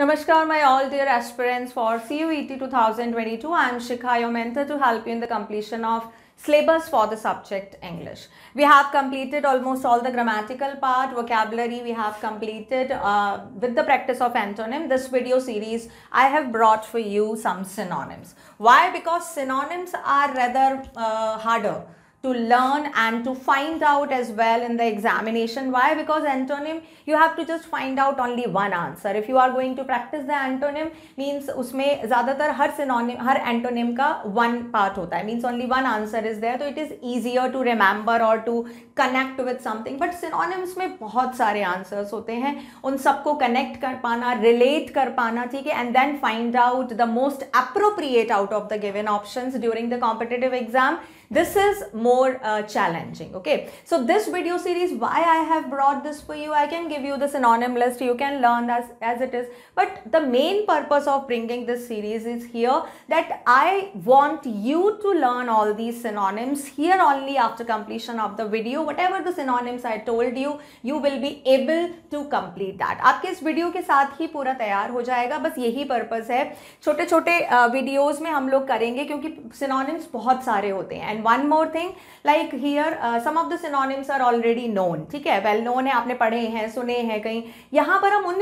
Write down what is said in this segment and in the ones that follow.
Namaskar my all dear aspirants for CUET 2022. I am Shikha, your mentor to help you in the completion of syllabus for the subject English. We have completed almost all the grammatical part, vocabulary we have completed uh, with the practice of antonym. This video series I have brought for you some synonyms. Why? Because synonyms are rather uh, harder to learn and to find out as well in the examination. Why? Because antonym, you have to just find out only one answer. If you are going to practice the antonym, means उसमें ज़्यादातर har synonym, har antonym ka one part hota hai Means only one answer is there. so it is easier to remember or to connect with something. But synonyms mein bahut sare answers होते हैं. उन सबको connect kar pana relate kar pana theek hai And then find out the most appropriate out of the given options during the competitive exam. This is more more uh, challenging okay so this video series why i have brought this for you i can give you the synonym list you can learn as as it is but the main purpose of bringing this series is here that i want you to learn all these synonyms here only after completion of the video whatever the synonyms i told you you will be able to complete that aapke is video ke sath hi pura तैयार हो जाएगा बस यही purpose है छोटे छोटे videos में हम लोग करेंगे क्योंकि synonyms बहुत सारे होते हैं And one more thing. Like here some of the synonyms are already known ठीक है वेल well नोन है आपने पढ़े हैं सुने हैं कहीं यहाँ पर हम उन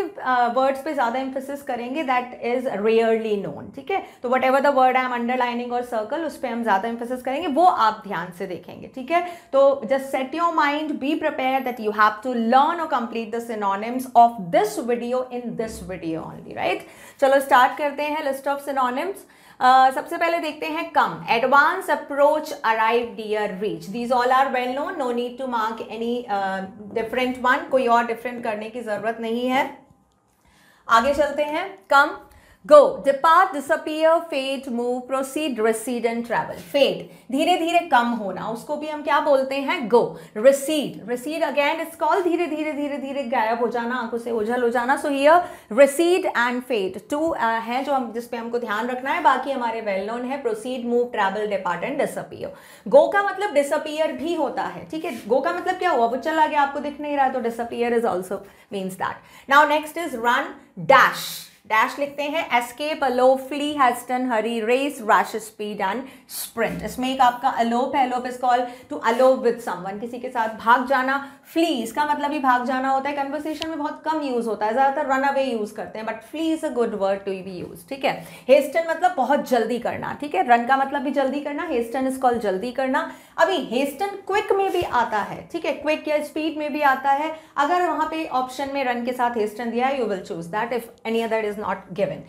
वर्ड्स uh, पे ज़्यादा इम्फोसिस करेंगे दैट इज रेयरली नोन ठीक है तो whatever the word I am underlining और सर्कल उस पर हम ज़्यादा इम्फोसिस करेंगे वो आप ध्यान से देखेंगे ठीक है तो just set your mind be prepare that you have to learn और complete the synonyms of this video in this video only right चलो स्टार्ट करते हैं लिस्ट ऑफ सिनोनिम्स सबसे पहले देखते हैं come advance approach arrive dear reach these all are well known no need to mark any different one कोई और different करने की जरूरत नहीं है आगे चलते हैं come go depart disappear fade move proceed recede and travel fade धीरे धीरे कम होना उसको भी हम क्या बोलते हैं go recede recede again it's call धीरे धीरे धीरे धीरे गायब हो जाना आंखों से ओझल हो जाना so here recede and fade too है जो हम जिसपे हमको ध्यान रखना है बाकी हमारे वेल नोन है proceed move travel depart and disappear go का मतलब डिसअपियर भी होता है ठीक है गो का मतलब क्या हुआ वो चला गया आपको दिख नहीं रहा है तो disappear is also means that now next is run dash dash लिखते हैं escape elope flee hasten hurry race rash speed and sprint इसमें एक आपका अलोप है elope is call to elope with someone किसी के साथ भाग जाना फ्ली इसका मतलब ही भाग जाना होता है कन्वर्सेशन में बहुत कम यूज होता है ज़्यादातर रन अवे यूज करते हैं but flee is a good word to be use ठीक है हेस्टन मतलब बहुत जल्दी करना ठीक है रन का मतलब भी जल्दी करना हेस्टन इज कॉल जल्दी करना अभी हेस्टन क्विक में भी आता है ठीक है क्विक या स्पीड में भी आता है अगर वहां पे ऑप्शन में रन के साथ हेस्टन दिया है you will choose that if any other is not given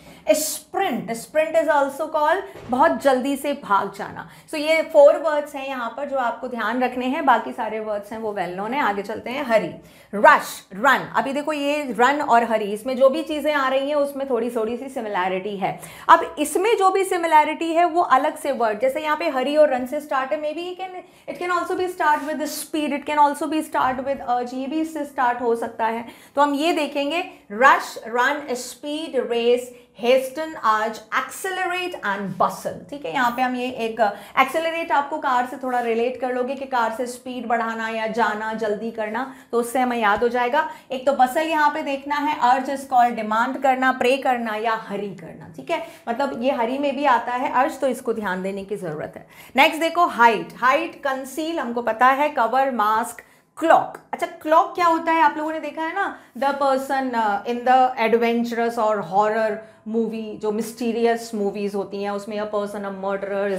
sprint sprint is also call बहुत जल्दी से भाग जाना सो so, ये फोर वर्ड्स हैं यहाँ पर जो आपको ध्यान रखने हैं बाकी सारे वर्ड्स हैं वो वेल नोन है आगे चलते हैं हरी रश रन अभी देखो ये रन और हरी इसमें जो भी चीज़ें आ रही हैं उसमें थोड़ी थोड़ी सी सिमिलैरिटी है अब इसमें जो भी सिमिलैरिटी है वो अलग से वर्ड जैसे यहाँ पे हरी और रन से स्टार्ट है may be can it can also be start with speed it can also be start with urge ये भी इससे स्टार्ट हो सकता है तो हम ये देखेंगे rush run speed speed race hasten आज एक्सेलरेट एंड बसन ठीक है यहाँ पे हम ये एक एक्सेलरेट uh, आपको कार से थोड़ा रिलेट कर लोगे कि कार से स्पीड बढ़ाना या जाना जल्दी करना तो उससे हमें याद हो जाएगा एक तो बसल यहाँ पे देखना है अर्ज इज कॉल डिमांड करना प्रे करना या हरी करना ठीक है मतलब ये हरी में भी आता है अर्ज तो इसको ध्यान देने की जरूरत है नेक्स्ट देखो हाइट हाइट कंसील हमको पता है कवर मास्क क्लॉक अच्छा क्लॉक क्या होता है आप लोगों ने देखा है ना the person in the adventurous और हॉरर मूवी जो मिस्टीरियस मूवीज़ होती हैं उसमें a person a murder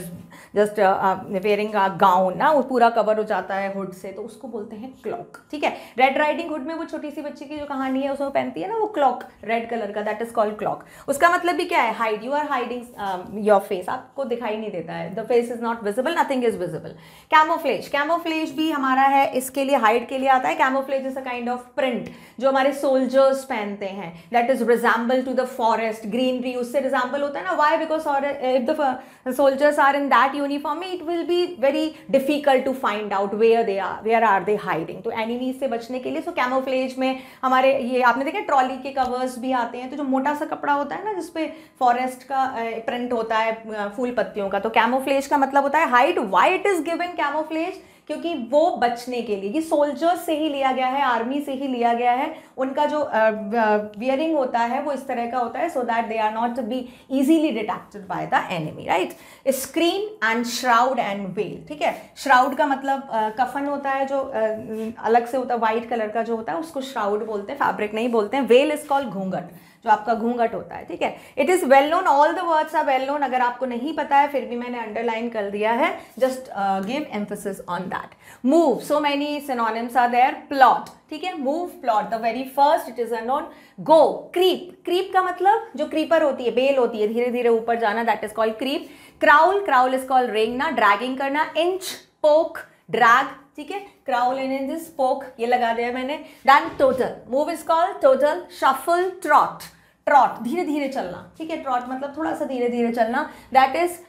just wearing a gown ना वो पूरा कवर हो जाता है हुड से तो उसको बोलते हैं क्लॉक ठीक है रेड राइडिंग हुड में वो छोटी सी बच्ची की जो कहानी है उसमें पहनती है ना वो क्लॉक रेड कलर का दैट इज़ कॉल्ड क्लॉक उसका मतलब भी क्या है hide you are hiding your face आपको दिखाई नहीं देता है the face is not visible nothing is visible camouflage camouflage भी हमारा है इसके लिए हाइड के लिए आता है camouflage is a kind of print जो हमारे सोल्जर्स पहनते हैं that is resemble to the forest greenery उससे एग्जाम्पल होता है ना वाई बिकॉज और if the soldiers are in that uniform it will be very difficult to find out where they are where are they hiding तो enemies से बचने के लिए सो so, कैमोफ्लेज में हमारे ये आपने देखा ट्रॉली के कवर्स भी आते हैं तो जो मोटा सा कपड़ा होता है ना जिसपे फॉरेस्ट का प्रिंट होता है फूल पत्तियों का तो कैमोफ्लेज का मतलब होता है hide why it is given camouflage क्योंकि वो बचने के लिए ये सोल्जर्स से ही लिया गया है आर्मी से ही लिया गया है उनका जो वियरिंग होता है वो इस तरह का होता है so that they are not be easily detected by the enemy right screen and shroud and well ठीक है श्राउड का मतलब कफन होता है जो अलग से होता है वाइट कलर का जो होता है उसको श्राउड बोलते हैं फैब्रिक नहीं बोलते हैं वेल इज कॉल्ड घूंघट जो आपका घूंघट होता है ठीक है it is well known all the words are well known अगर आपको नहीं पता है फिर भी मैंने अंडरलाइन कर दिया है just give emphasis on that move so many synonyms are there plot ठीक है move plot the very first it is a known go creep creep का मतलब जो क्रीपर होती है बेल होती है धीरे धीरे ऊपर जाना that is called creep crawl crawl is called रेंगना ड्रैगिंग करना इंच पोक ड्रैग ठीक है क्राउल स्पोक ये लगा दिया मैंने done total move is called total shuffle trot trot धीरे धीरे चलना ठीक है ट्रॉट मतलब थोड़ा सा धीरे धीरे चलना that is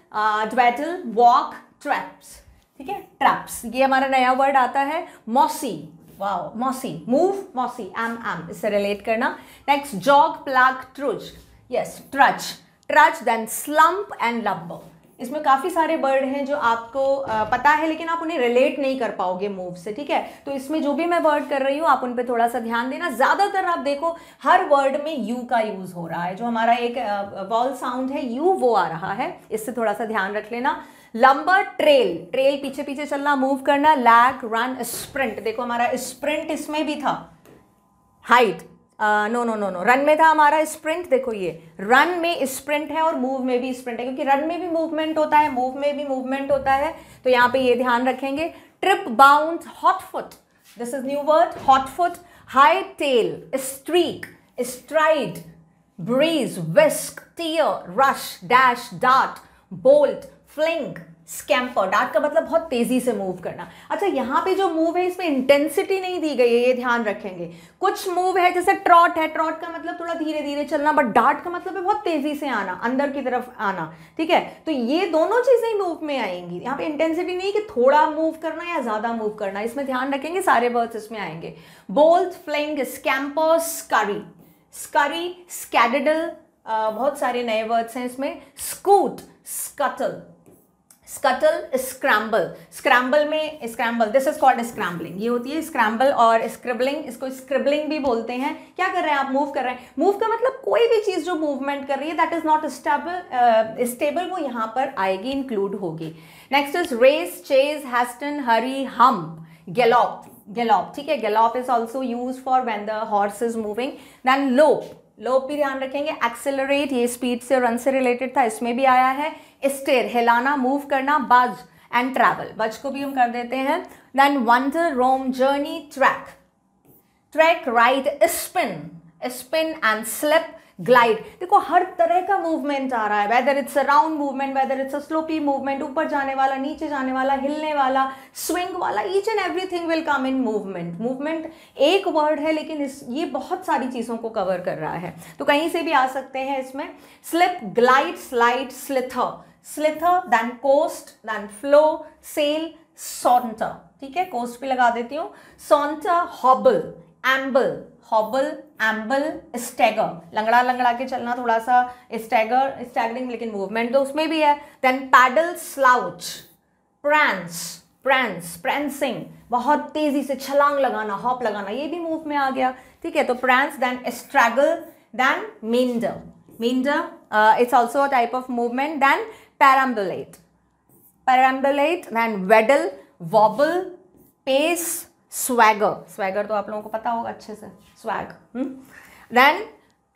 dawdle walk traps ठीक है ट्रैप्स ये हमारा नया वर्ड आता है मौसी wow mosey move mosey um um इससे रिलेट करना next jog plod trudge yes trudge trudge then slump and lollop इसमें काफ़ी सारे वर्ड हैं जो आपको पता है लेकिन आप उन्हें रिलेट नहीं कर पाओगे मूव से ठीक है तो इसमें जो भी मैं वर्ड कर रही हूँ आप उन पर थोड़ा सा ध्यान देना ज़्यादातर आप देखो हर वर्ड में यू का यूज़ हो रहा है जो हमारा एक वॉल साउंड है यू वो आ रहा है इससे थोड़ा सा ध्यान रख लेना लंबा ट्रेल ट्रेल पीछे पीछे चलना मूव करना लैक रन स्प्रिंट देखो हमारा स्प्रिंट इसमें भी था हाइट no no no no run में था हमारा स्प्रिंट देखो ये रन में स्प्रिंट है और मूव में भी स्प्रिंट है क्योंकि रन में भी मूवमेंट होता है मूव में भी मूवमेंट होता है तो यहाँ पे ये ध्यान रखेंगे trip bound hot foot this is new word hot foot high tail streak stride breeze whisk tear rush dash dart bolt fling scampered dart का मतलब बहुत तेज़ी से मूव करना अच्छा यहाँ पे जो मूव है इसमें इंटेंसिटी नहीं दी गई है ये ध्यान रखेंगे कुछ मूव है जैसे ट्रॉट है ट्रॉट का मतलब थोड़ा धीरे धीरे चलना बट डार्ट का मतलब है बहुत तेज़ी से आना अंदर की तरफ आना ठीक है तो ये दोनों चीज़ें मूव में आएंगी यहाँ पे इंटेंसिटी नहीं कि थोड़ा मूव करना या ज़्यादा मूव करना इसमें ध्यान रखेंगे सारे वर्ड्स इसमें आएंगे bolt fling scamper scurry scurry scuttle बहुत सारे नए वर्ड्स हैं इसमें scoot scuttle scuttle scramble scramble में scramble this is called scrambling ये होती है स्क्रैम्बल और स्क्रिबलिंग इसको स्क्रिबलिंग भी बोलते हैं क्या कर रहे हैं आप मूव कर रहे हैं मूव का मतलब कोई भी चीज़ जो मूवमेंट कर रही है that is not stable stable वो यहाँ पर आएगी इंक्लूड होगी next is race chase hasten hurry हम गेलॉप गेलॉप ठीक है gallop is also use for when the horse is moving then lope lope भी ध्यान रखेंगे एक्सेलरेट ये स्पीड से रन से रिलेटेड था इसमें भी आया है स्टेर हिलाना मूव करना बज एंड ट्रैवल बज को भी हम कर देते हैं then wander roam journey track track ride spin spin and slip glide देखो हर तरह का मूवमेंट आ रहा है whether it's a round movement whether it's a sloppy movement ऊपर जाने वाला नीचे जाने वाला हिलने वाला स्विंग वाला each and everything will come in movement movement एक वर्ड है लेकिन इस ये बहुत सारी चीज़ों को कवर कर रहा है तो कहीं से भी आ सकते हैं इसमें slip glide slide slither slither then coast then flow sail saunter ठीक है कोस्ट भी लगा देती हूँ सॉन्टर हॉबल एम्बल हॉबल एम्बल स्टैगर लंगड़ा लंगड़ा के चलना थोड़ा सा स्टैगर स्टैगरिंग लेकिन मूवमेंट तो उसमें भी है then paddle slouch prance prance prancing बहुत तेजी से छलांग लगाना हॉप लगाना ये भी मूव में आ गया ठीक है तो prance then straggle then meander meander it's also a type of movement then Perambulate. Perambulate then waddle, wobble, pace, swagger. Swagger तो आप लोगों को पता होगा अच्छे से swag. hmm? then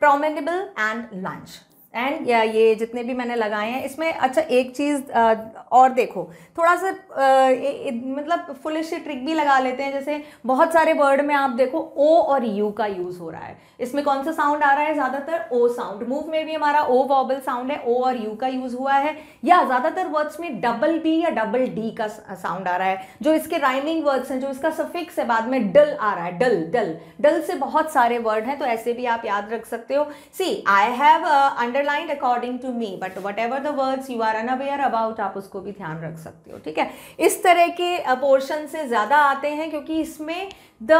promenable and lunge and या ये जितने भी मैंने लगाए हैं इसमें अच्छा एक चीज़ और देखो थोड़ा सा मतलब फुलिश ट्रिक भी लगा लेते हैं जैसे बहुत सारे वर्ड में आप देखो ओ और यू का यूज़ हो रहा है इसमें कौन सा साउंड आ रहा है ज़्यादातर ओ साउंड मूव में भी हमारा ओ वॉबल साउंड है ओ और यू का यूज़ हुआ है या ज़्यादातर वर्ड्स में डबल बी या डबल डी का साउंड आ रहा है जो इसके राइमिंग वर्ड्स हैं जो इसका सफिक्स है बाद में डल आ रहा है डल डल डल से बहुत सारे वर्ड हैं तो ऐसे भी आप याद रख सकते हो see I have under underlined according to me but whatever the words you are unaware about आप उसको भी ध्यान रख सकते हो ठीक है इस तरह के पोर्शन से ज़्यादा आते हैं क्योंकि इसमें the uh,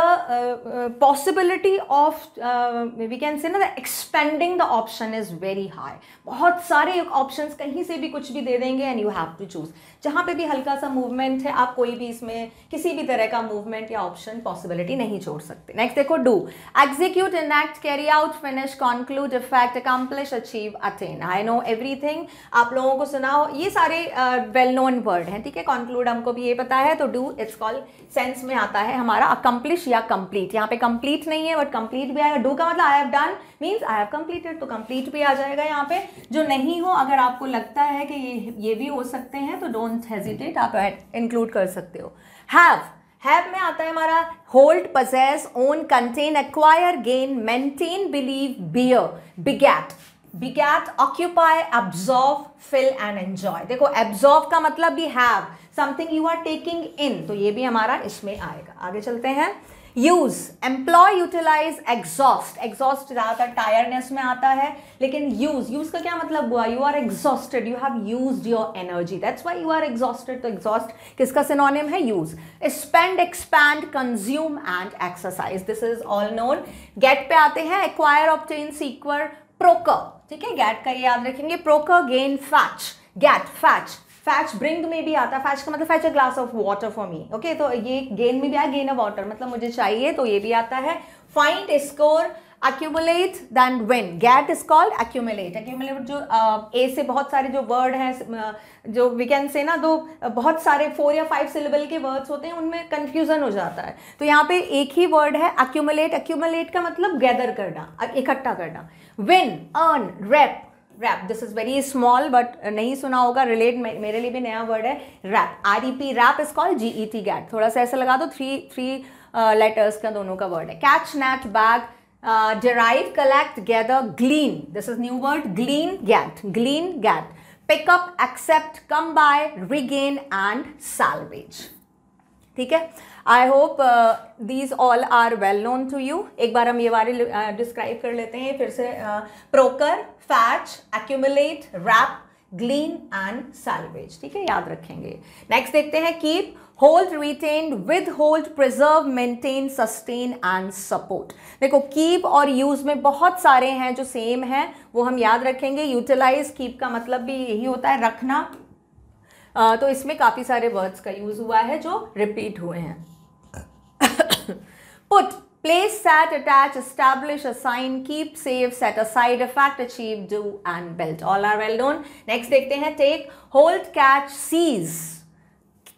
uh, possibility of uh, we can say ना the expanding the option is very high बहुत सारे options कहीं से भी कुछ भी दे देंगे and you have to choose जहाँ पे भी हल्का सा movement है आप कोई भी इसमें किसी भी तरह का movement या option possibility नहीं छोड़ सकते next देखो do execute enact carry out finish conclude effect accomplish achieve attain I know everything आप लोगों को सुना हो ये सारे well known word हैं ठीक है conclude हमको भी ये पता है तो do it's called sense में आता है हमारा accomplish अकम्प्लिश या कंप्लीट यहाँ पे कंप्लीट नहीं है बट कंप्लीट भी आएगा डू का मतलब I have done means I have completed तो कंप्लीट भी आ जाएगा यहाँ पे जो नहीं हो अगर आपको लगता है कि ये ये भी हो सकते हैं तो डोंट हेजिटेट आप इंक्लूड कर सकते हो हैव हैव में आता है हमारा hold possess own contain acquire gain maintain believe bear beget beget occupy absorb fill and enjoy देखो एब्जॉर्व का मतलब भी have something you are taking in तो ये भी हमारा इसमें आएगा आगे चलते हैं use employ utilize exhaust exhaust ज़्यादातर टायर्डनेस में आता है लेकिन यूज यूज का क्या मतलब हुआ you are exhausted you have use your energy that's why you are exhausted तो एग्जॉस्ट किसका सिनोनिम है use spend expand consume and exercise this is all known get पे आते हैं एक्वायर ऑप्टेन सीक्वर प्रोकर ठीक है गैट का ये याद रखेंगे procure gain fetch get fetch fetch bring में भी आता है फैच का मतलब fetch a glass of water for me okay तो ये गेन में भी आया गेन अ वाटर मतलब मुझे चाहिए तो ये भी आता है find score accumulate then win get is called accumulate accumulate जो ए से बहुत सारे जो वर्ड हैं जो वी कैन से ना दो बहुत सारे फोर या फाइव सिलेबल के वर्ड्स होते हैं उनमें कन्फ्यूजन हो जाता है तो यहाँ पे एक ही वर्ड है accumulate accumulate का मतलब गैदर करना इकट्ठा करना win earn rep rep this is very small but नहीं सुना होगा रिलेट मेरे लिए भी नया वर्ड है rep R E P rep is called G E T get थोड़ा सा ऐसा लगा दो थ्री थ्री लेटर्स का दोनों का वर्ड है catch snatch bag derive collect gather glean this is new word glean get glean get pick up accept come by regain and salvage ठीक है I hope these all are well known to you एक बार हम ये बारे describe uh, कर लेते हैं फिर से procure uh, fetch accumulate rep glean and salvage ठीक है याद रखेंगे नेक्स्ट देखते हैं keep hold retain with hold preserve maintain sustain and support देखो कीप और यूज में बहुत सारे हैं जो सेम हैं वो हम याद रखेंगे यूटिलाइज कीप का मतलब भी यही होता है रखना आ, तो इसमें काफ़ी सारे वर्ड्स का यूज हुआ है जो रिपीट हुए हैं put Place set, attach, establish, assign, keep, save, set aside, effect, achieve, do, and build. All are well known. Next, dekhte hai, take, hold, catch, seize.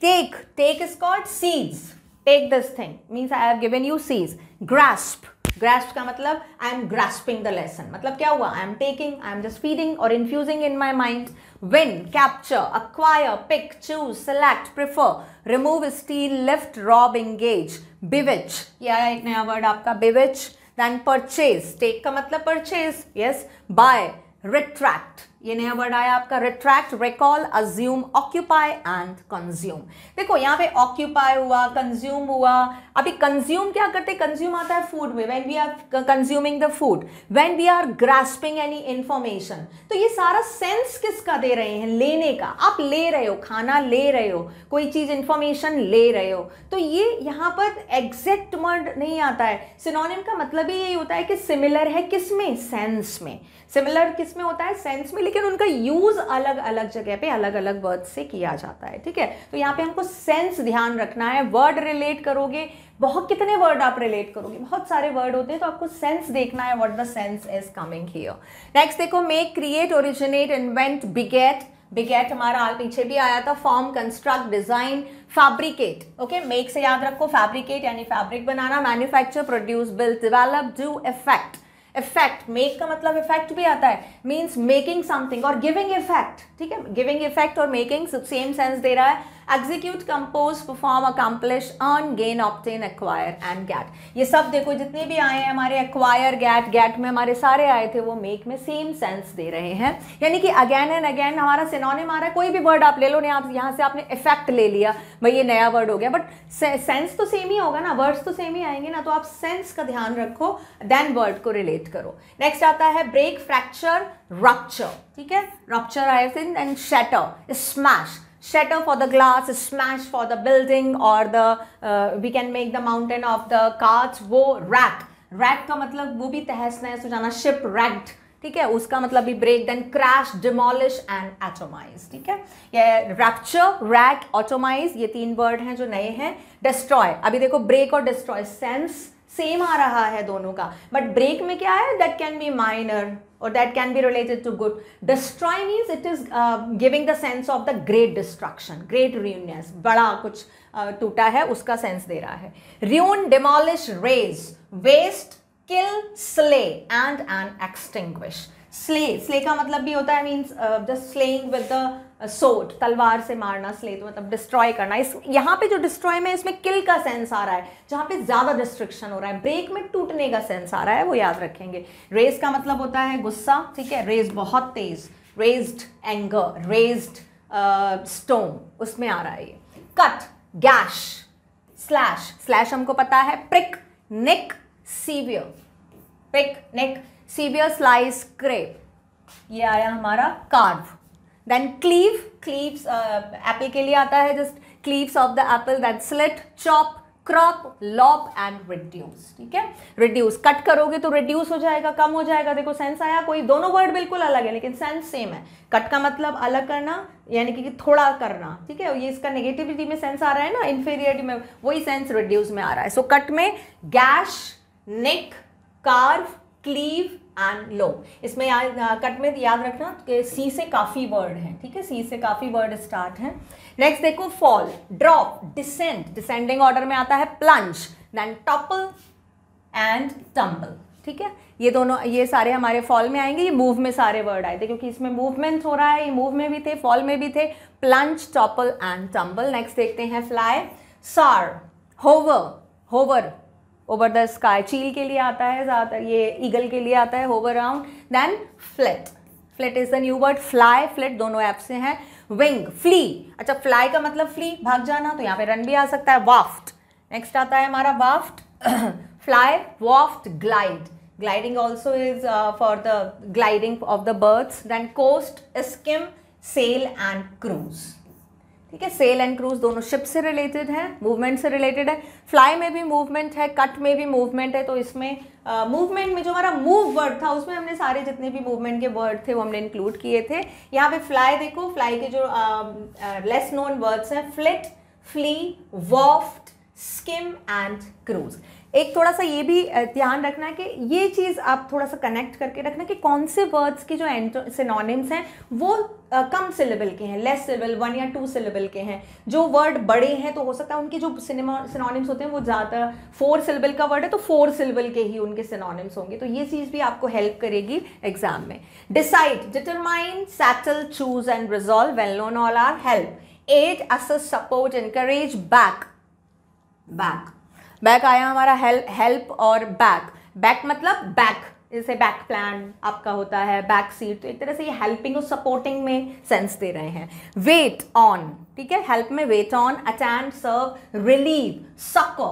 Take, take is called seize. Take this thing. Means I have given you seize. Grasp. Grasp ka I am grasping the lesson. Matlab kya I am taking, I am just feeding or infusing in my mind. Win, capture, acquire, pick, choose, select, prefer, remove, steal, lift, rob, engage. Bewitch या एक नया word आपका बिविच then purchase take का मतलब purchase yes bye retract ये नया word आया आपका retract recall assume occupy and consume देखो यहाँ पे ऑक्यूपाई हुआ कंज्यूम हुआ अभी कंज्यूम क्या करते कंज्यूम आता है फूड में when we are consuming the food when we are grasping any information तो ये सारा सेंस किसका दे रहे हैं लेने का आप ले रहे हो खाना ले रहे हो कोई चीज इंफॉर्मेशन ले रहे हो तो ये यहाँ पर एग्जैक्ट वर्ड नहीं आता है सिनोनिम का मतलब ही यही होता है कि सिमिलर है किस में सेंस में सिमिलर किस में होता है सेंस में लेकिन उनका यूज अलग अलग जगह पे अलग अलग वर्ड से किया जाता है ठीक है तो यहाँ पे हमको सेंस ध्यान रखना है वर्ड रिलेट करोगे बहुत कितने वर्ड आप रिलेट करोगे बहुत सारे वर्ड होते हैं तो आपको सेंस देखना है what the sense is coming here next देखो make create originate invent beget beget हमारा पीछे भी आया था form construct design fabricate okay make से याद रखो फैब्रिकेट यानी फैब्रिक बनाना manufacture produce build develop do effect effect make का मतलब इफेक्ट भी आता है मीन्स मेकिंग समथिंग और गिविंग इफेक्ट ठीक है गिविंग इफेक्ट और मेकिंग सेम सेंस दे रहा है execute compose perform accomplish earn gain obtain acquire and get ये सब देखो जितने भी आए हैं हमारे एक्वायर गैट गैट में हमारे सारे आए थे वो मेक में सेम सेंस दे रहे हैं यानी कि अगेन एंड अगेन हमारा सिनोनिम आ रहा है कोई भी वर्ड आप ले लो नहीं आप यहाँ से आपने इफेक्ट ले लिया भाई ये नया वर्ड हो गया बट सेंस तो सेम ही होगा ना वर्ड्स तो सेम ही आएंगे ना तो आप सेंस का ध्यान रखो देन वर्ड को रिलेट करो नेक्स्ट आता है ब्रेक फ्रैक्चर रप्चर ठीक है rupture I think and shatter smash shatter for the glass smash for the building or the uh, we can make the mountain of the carts wo rack rack ka matlab wo bhi tehas nehas ho jana ship wrecked ठीक है उसका मतलब भी break then crash demolish and atomize ठीक है ये rapture rack automised ये तीन वर्ड हैं जो नए हैं डिस्ट्रॉय अभी देखो ब्रेक और डिस्ट्रॉय सेंस सेम आ रहा है दोनों का बट ब्रेक में क्या है that can be minor or that can be related to good. Destroy means it is uh, giving the sense of the great destruction, great ruinous, बड़ा कुछ uh, टूटा है उसका sense दे रहा है Ruin, demolish, raise, waste, kill, slay and an extinguish. Slay, slay का मतलब भी होता है means uh, just slaying with the sword तलवार से मारना स्ले तो मतलब डिस्ट्रॉय करना इस यहाँ पे जो डिस्ट्रॉय में इसमें किल का सेंस आ रहा है जहाँ पे ज़्यादा डिस्ट्रिक्शन हो रहा है ब्रेक में टूटने का सेंस आ रहा है वो याद रखेंगे रेस का मतलब होता है गुस्सा ठीक है रेज बहुत तेज रेज्ड एंगर रेज्ड स्टोन उसमें आ रहा है ये कट गैश स्लैश स्लैश हमको पता है prick nick severe prick nick severe slice crape ये आया हमारा कार्व देन क्लीव क्लीव्स एपे के लिए आता है just cleaves off the apple then slit chop crop lop and reduce ठीक है रिड्यूस कट करोगे तो रिड्यूस हो जाएगा कम हो जाएगा देखो सेंस आया कोई दोनों वर्ड बिल्कुल अलग है लेकिन सेंस सेम है कट का मतलब अलग करना यानी कि थोड़ा करना ठीक है ये इसका नेगेटिविटी में सेंस आ रहा है ना इन्फेरियरिटी में वही सेंस रिड्यूस में आ रहा है सो so, कट में gash nick carve cleave and लो इसमें कट में याद रखना कि सी से काफ़ी वर्ड है ठीक है सी से काफ़ी वर्ड स्टार्ट है नेक्स्ट देखो fall drop descent descending order में आता है plunge then topple and tumble ठीक है ये दोनों ये सारे हमारे फॉल में आएंगे ये मूव में सारे वर्ड आए थे क्योंकि इसमें मूवमेंट हो रहा है ये मूव में भी थे फॉल में भी थे plunge topple and tumble next देखते हैं fly soar hover hover over the sky चील के लिए आता है ज़्यादातर ये ईगल के लिए आता है hover round then flit flit is the new word fly flit दोनों ऐप से हैं विंग फ्ली अच्छा फ्लाई का मतलब फ्ली भाग जाना तो यहाँ पे रन भी आ सकता है वाफ्ट नेक्स्ट आता है हमारा waft fly waft glide gliding also is for the gliding of the birds then coast skim sail and cruise ठीक है सेल एंड क्रूज दोनों शिप से रिलेटेड है मूवमेंट से रिलेटेड है फ्लाई में भी मूवमेंट है कट में भी मूवमेंट है तो इसमें मूवमेंट uh, में जो हमारा मूव वर्ड था उसमें हमने सारे जितने भी मूवमेंट के वर्ड थे वो हमने इंक्लूड किए थे यहाँ पे फ्लाई देखो फ्लाई के जो लेस नोन वर्ड्स हैं flit flee waft skim and cruise एक थोड़ा सा ये भी ध्यान रखना है कि ये चीज़ आप थोड़ा सा कनेक्ट करके रखना कि कौन से वर्ड्स की जो सिनोनिम्स हैं वो कम सिलेबल के हैं लेस सिलेबल वन या टू सिलेबल के हैं जो वर्ड बड़े हैं तो हो सकता है उनके जो सिनेमा सिनोनिम्स होते हैं वो ज़्यादा फोर सिलेबल का वर्ड है तो फोर सिलेबल के ही उनके सिनोनिम्स होंगे तो ये चीज़ भी आपको हेल्प करेगी एग्जाम में decide determine settle choose and resolve well known all are help aid us support encourage back back back आया हमारा हेल्प हेल्प और बैक बैक मतलब बैक जैसे बैक प्लान आपका होता है बैक सीट तो एक तरह से ये हेल्पिंग और सपोर्टिंग में सेंस दे रहे हैं वेट ऑन ठीक है हेल्प में wait on attend serve relieve succour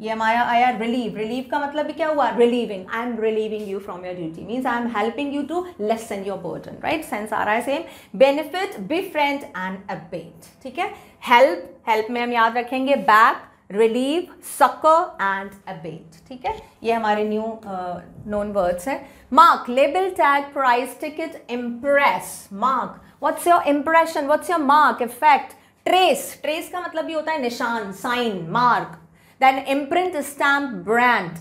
ये हमारा आया रिलीव रिलीव का मतलब भी क्या हुआ relieving I am relieving you from your duty means I am helping you to lessen your burden right sense आ रहा है same benefit befriend and abet ठीक है हेल्प हेल्प में हम याद रखेंगे back relieve succour and abet ठीक है ये हमारे न्यू नोन वर्ड्स हैं mark label tag price ticket impress mark what's your impression what's your mark effect trace trace का मतलब भी होता है निशान sign mark then imprint stamp brand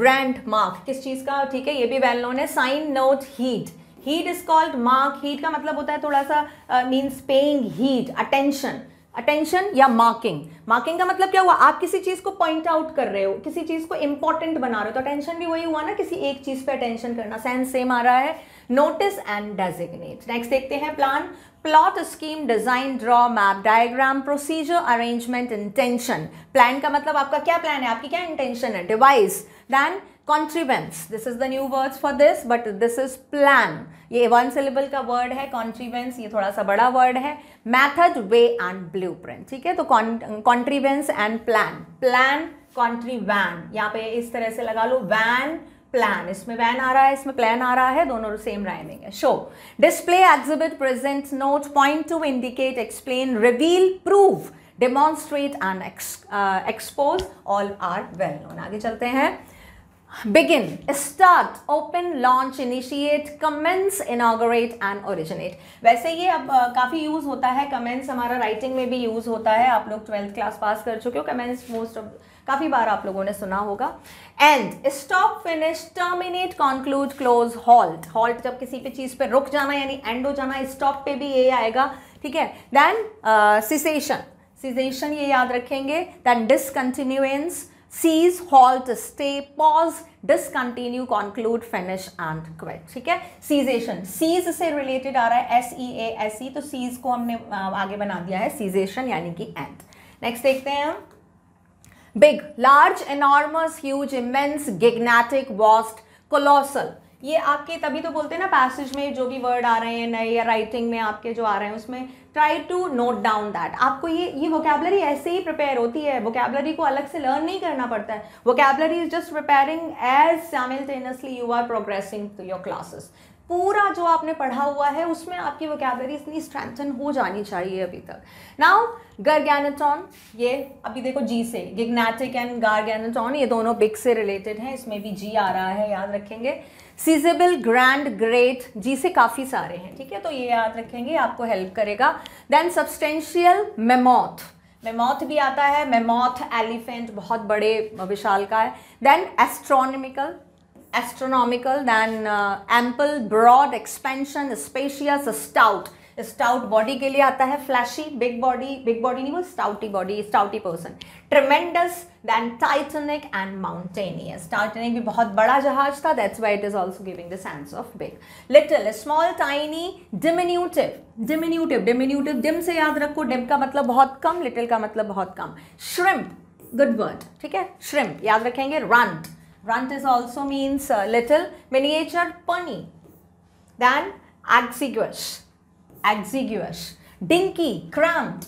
brand mark किस चीज़ का ठीक है ये भी वेल नोन है sign note heed heed is called mark heed का मतलब होता है थोड़ा सा means paying heed attention attention या मार्किंग मार्किंग का मतलब क्या हुआ आप किसी चीज को पॉइंट आउट कर रहे हो किसी चीज को इंपॉर्टेंट बना रहे हो तो अटेंशन भी वही हुआ ना किसी एक चीज पे अटेंशन करना सेंस सेम आ रहा है नोटिस एंड डेजिग्नेट नेक्स्ट देखते हैं plan plot scheme design draw map diagram procedure arrangement intention plan का मतलब आपका क्या प्लान है आपकी क्या इंटेंशन है device then contrivance this is the new words for this but this is plan ये वन सिलेबल का वर्ड है कॉन्ट्रीवेंस ये थोड़ा सा बड़ा वर्ड है मैथड वे एंड ब्लू ठीक है तो contrivance and plan plan contrivance यहाँ पे इस तरह से लगा लो वैन प्लान इसमें वैन आ रहा है इसमें प्लान आ रहा है दोनों सेम राइमिंग है show display exhibit present note point to indicate explain reveal prove demonstrate and expose all are well known आगे चलते हैं begin start open launch initiate commence inaugurate and originate वैसे ये अब काफ़ी यूज़ होता है कमेंस हमारा राइटिंग में भी यूज़ होता है आप लोग ट्वेल्थ क्लास पास कर चुके हो कमेंस मोस्ट ऑफ काफ़ी बार आप लोगों ने सुना होगा and stop finish terminate conclude close halt halt जब किसी पे चीज़ पे रुक जाना यानी एंड हो जाना स्टॉप पे भी ये आएगा ठीक है देन सिसेशन सिसेशन ये याद रखेंगे then discontinuance cease halt stay pause discontinue conclude finish and quit ठीक है सीजेशन सीज से रिलेटेड आ रहा है S E A S E तो सीज को हमने आगे बना दिया है सीजेशन यानी कि एंड नेक्स्ट देखते हैं हम big large enormous huge immense gigantic vast colossal ये आपके तभी तो बोलते हैं ना पैसेज में जो भी वर्ड आ रहे हैं नए या राइटिंग में आपके जो आ रहे हैं उसमें try to note down that आपको ये ये वोकेबलरी ऐसे ही प्रिपेयर होती है वोकेबलरी को अलग से लर्न नहीं करना पड़ता है vocabulary is just preparing as simultaneously you are progressing to your classes पूरा जो आपने पढ़ा हुआ है उसमें आपकी वोकेबलरी इतनी स्ट्रेंथन हो जानी चाहिए अभी तक नाउ गर्गैनाटॉन ये अभी देखो जी से गिग्नेटिक एंड गार्गैनाटॉन ये दोनों बिग से रिलेटेड हैं इसमें भी जी आ रहा है याद रखेंगे सीजेबल ग्रैंड ग्रेट जी से काफ़ी सारे हैं ठीक है तो ये याद रखेंगे आपको हेल्प करेगा देन सब्सटेंशियल मेमोथ मेमोथ भी आता है मेमोथ एलिफेंट बहुत बड़े विशाल का है देन astronomical astronomical then ample broad expansion spacious stout stout body के लिए आता है fleshy big body big body नहीं वो stouty body stouty person tremendous then titanic and mountainous Titanic भी बहुत बड़ा जहाज था that's why it is also giving the sense of big little small tiny diminutive diminutive diminutive dim से याद रखो डिम का मतलब बहुत कम लिटिल का मतलब बहुत कम श्रिम्प गुड वर्ड ठीक है श्रिम्प याद रखेंगे runt runt is also means little miniature puny then exiguous Exiguous. Dinky, cramped.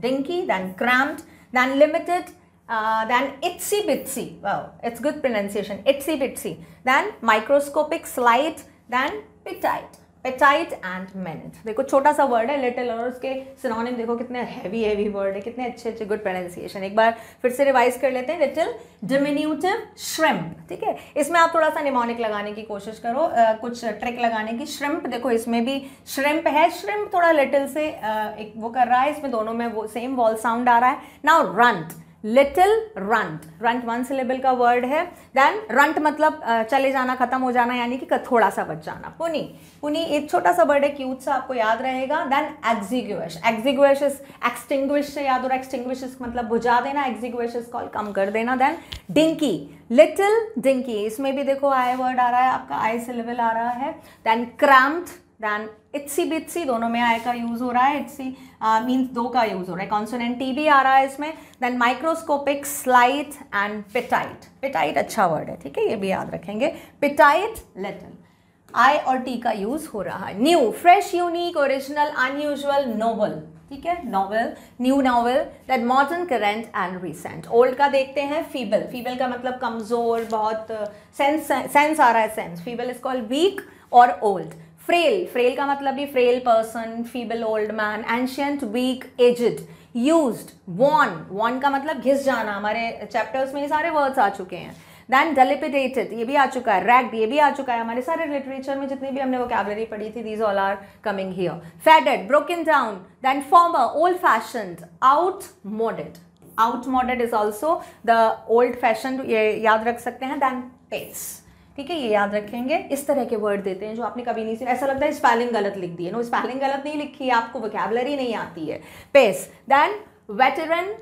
Dinky, then cramped, then limited, uh, then itsy bitsy. Wow, it's good pronunciation. Itsy bitsy. Then microscopic, slight, then petite. Petite and मेंट देखो छोटा सा word है little और उसके synonym देखो कितने heavy heavy word है कितने अच्छे अच्छे गुड प्रोनाउंसिएशन एक बार फिर से रिवाइज कर लेते हैं लिटिल डिमिन्यूटिव श्रिम्प ठीक है इसमें आप थोड़ा सा निमोनिक लगाने की कोशिश करो uh, कुछ ट्रिक लगाने की श्रिम्प देखो इसमें भी श्रिम्प है श्रिम्प थोड़ा लिटिल से uh, एक वो कर रहा है इसमें दोनों में वो सेम वॉल साउंड आ रहा है now runt little runt runt one syllable का वर्ड है देन रंट मतलब चले जाना खत्म हो जाना यानी कि थोड़ा सा बच जाना पुनी पुनी एक छोटा सा वर्ड है क्यूट सा आपको याद रहेगा देन एग्जीग्यूश एग्जीग्यूश इज से याद हो रहा एक्सटिंग्विश मतलब बुझा देना एग्जीग्यूश इज कॉल कम कर देना देन डिंकी लिटिल डिंकी इसमें भी देखो आई वर्ड आ रहा है आपका आई सिलेबल आ रहा है देन क्रम्प्ड देन इट्सी बिट्सी दोनों में आय का यूज़ हो रहा है इट्सी मीन्स दो का यूज़ हो रहा है कॉन्सोनेंट टी भी आ रहा है इसमें then microscopic slight and petite petite अच्छा वर्ड है ठीक है ये भी याद रखेंगे पिटाइट लेटल आई और टी का यूज़ हो रहा है new fresh unique original unusual novel ठीक है novel new novel that modern current and recent old का देखते हैं फीबल फीबल का मतलब कमज़ोर बहुत सेंस सेंस आ रहा है sense feeble is called weak और ओल्ड फ्रेल फ्रेल का मतलब भी frail person feeble old man ancient weak aged use worn worn का मतलब घिस जाना हमारे चैप्टर्स में ये सारे वर्ड्स आ चुके हैं देन डेलिपिटेटेड ये भी आ चुका है रैग्ड ये भी आ चुका है हमारे सारे लिटरेचर में जितनी भी हमने वो कैबलरी पढ़ी थी these all are coming here faded broken down then former old fashion outmoded outmoded is also the old fashion ये याद रख सकते हैं देन पेस्ट ठीक है ये याद रखेंगे इस तरह के वर्ड देते हैं जो आपने कभी नहीं सुना ऐसा लगता है स्पेलिंग गलत लिख दी है नो स्पेलिंग गलत नहीं लिखी है आपको वोकैबलरी नहीं आती है passé then veteran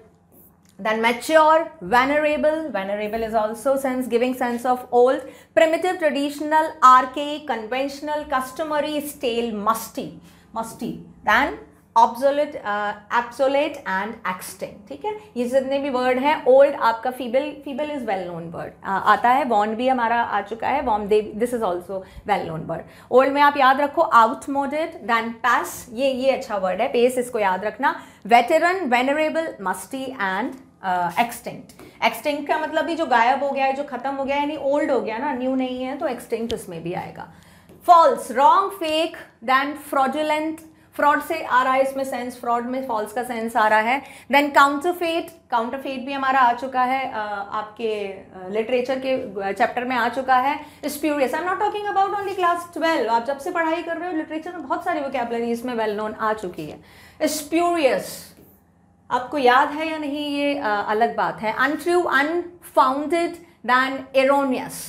then mature venerable venerable is also sense giving sense of old primitive traditional आर के conventional customary stale musty musty then obsolete obsolete and extinct ठीक है ये जितने भी वर्ड हैं ओल्ड आपका feeble feeble is well known word आता है वॉन भी हमारा आ चुका है वॉम देव this is also well known word old में आप याद रखो आउटमोडेड दैन पैस ये ये अच्छा वर्ड है पेस इसको याद रखना veteran venerable musty and extinct extinct का मतलब भी जो गायब हो गया है जो खत्म हो गया यानी ओल्ड हो गया ना न्यू नहीं है तो एक्सटिंक्ट उसमें भी आएगा false wrong fake then fraudulent fraud से आ रहा है इसमें सेंस फ्रॉड में फॉल्स का सेंस आ रहा है देन काउंटरफेट काउंटरफेट भी हमारा आ चुका है आपके लिटरेचर के चैप्टर में आ चुका है spurious I am not talking about only class twelve आप जब से पढ़ाई कर रहे हो लिटरेचर में बहुत सारी वोकेबलरी इसमें वेल नोन आ चुकी है स्प्यूरियस आपको याद है या नहीं ये आ, अलग बात है untrue unfounded then erroneous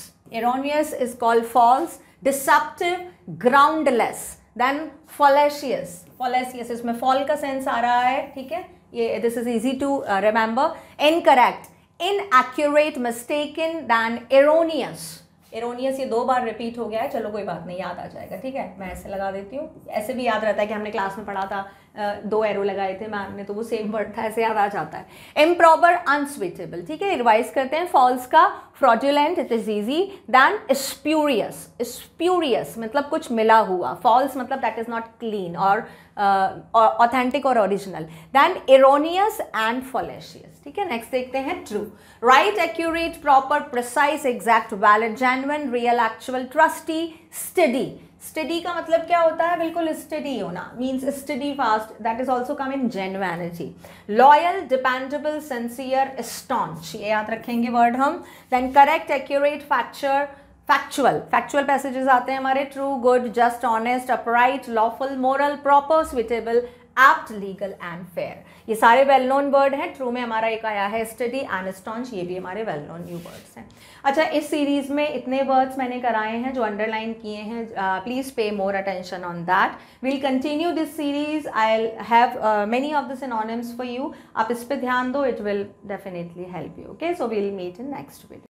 erroneous is called false deceptive groundless then fallacious fallacious इसमें फॉल का सेंस आ रहा है ठीक है ये this is easy to remember incorrect mistaken then erroneous erroneous ये दो बार रिपीट हो गया है चलो कोई बात नहीं याद आ जाएगा ठीक है मैं ऐसे लगा देती हूँ ऐसे भी याद रहता है कि हमने क्लास में पढ़ा था दो एरो लगाए थे मैम ने तो वो सेम वर्ड था ऐसे याद आ जाता है इम्प्रॉपर अनस्विचेबल ठीक है रिवाइज करते हैं फॉल्स का fraudulent it is easy then spurious spurious मतलब कुछ मिला हुआ फॉल्स मतलब दैट इज नॉट क्लीन और ऑथेंटिक और original then erroneous and fallacious ठीक है नेक्स्ट देखते हैं true right accurate proper precise exact valid genuine real actual trusty steady steady का मतलब क्या होता है बिल्कुल स्टडी होना means steadfast that is also come in energy loyal dependable sincere staunch ये याद रखेंगे वर्ड हम then correct accurate factual factual factual passages आते हैं हमारे true good just honest upright lawful moral proper suitable apt legal and fair ये सारे well known word हैं ट्रू में हमारा एक आया है स्टडी एंड स्टॉन्च ये भी हमारे वेल नोन न्यू वर्ड्स हैं अच्छा इस सीरीज़ में इतने वर्ड्स मैंने कराए हैं जो अंडरलाइन किए हैं please pay more attention on that will continue this series I have many of the synonyms for you आप इस पर ध्यान दो it will definitely help you okay so we'll meet in next video